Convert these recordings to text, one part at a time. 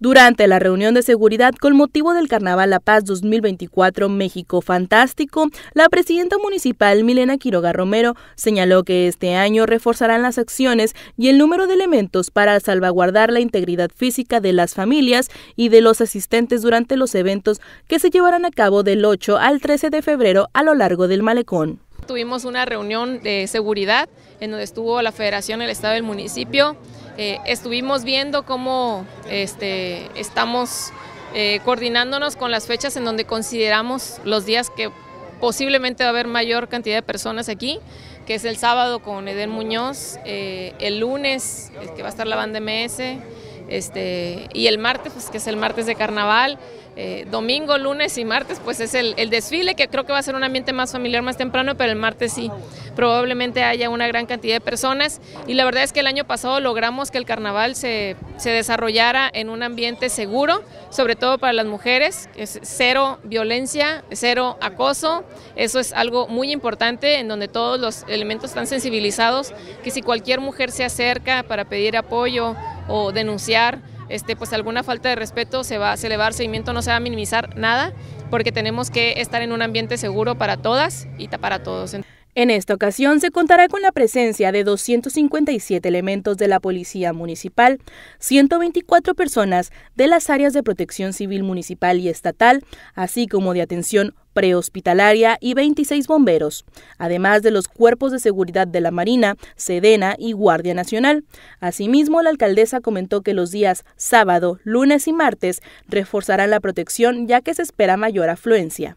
Durante la reunión de seguridad con motivo del Carnaval La Paz 2024 México Fantástico, la presidenta municipal Milena Quiroga Romero señaló que este año reforzarán las acciones y el número de elementos para salvaguardar la integridad física de las familias y de los asistentes durante los eventos que se llevarán a cabo del 8 al 13 de febrero a lo largo del malecón. Tuvimos una reunión de seguridad en donde estuvo la federación, el estado del el municipio. Eh, estuvimos viendo cómo este, estamos eh, coordinándonos con las fechas en donde consideramos los días que posiblemente va a haber mayor cantidad de personas aquí, que es el sábado con Eden Muñoz, eh, el lunes que va a estar la banda MS, este, y el martes, pues que es el martes de carnaval, eh, domingo, lunes y martes, pues es el, desfile, que creo que va a ser un ambiente más familiar más temprano, pero el martes sí, probablemente haya una gran cantidad de personas. Y la verdad es que el año pasado logramos que el carnaval se, se desarrollara en un ambiente seguro, sobre todo para las mujeres, es cero violencia, cero acoso, eso es algo muy importante en donde todos los elementos están sensibilizados, que si cualquier mujer se acerca para pedir apoyo, o denunciar este, pues alguna falta de respeto, se, va, se le va a dar seguimiento, no se va a minimizar nada, porque tenemos que estar en un ambiente seguro para todas y para todos. En esta ocasión se contará con la presencia de 257 elementos de la Policía Municipal, 124 personas de las áreas de protección civil municipal y estatal, así como de atención prehospitalaria y 26 bomberos, además de los cuerpos de seguridad de la Marina, Sedena y Guardia Nacional. Asimismo, la alcaldesa comentó que los días sábado, lunes y martes reforzarán la protección ya que se espera mayor afluencia.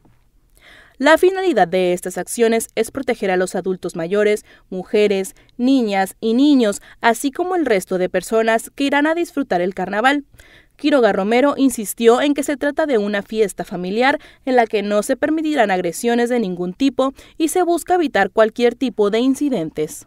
La finalidad de estas acciones es proteger a los adultos mayores, mujeres, niñas y niños, así como el resto de personas que irán a disfrutar el carnaval. Quiroga Romero insistió en que se trata de una fiesta familiar en la que no se permitirán agresiones de ningún tipo y se busca evitar cualquier tipo de incidentes.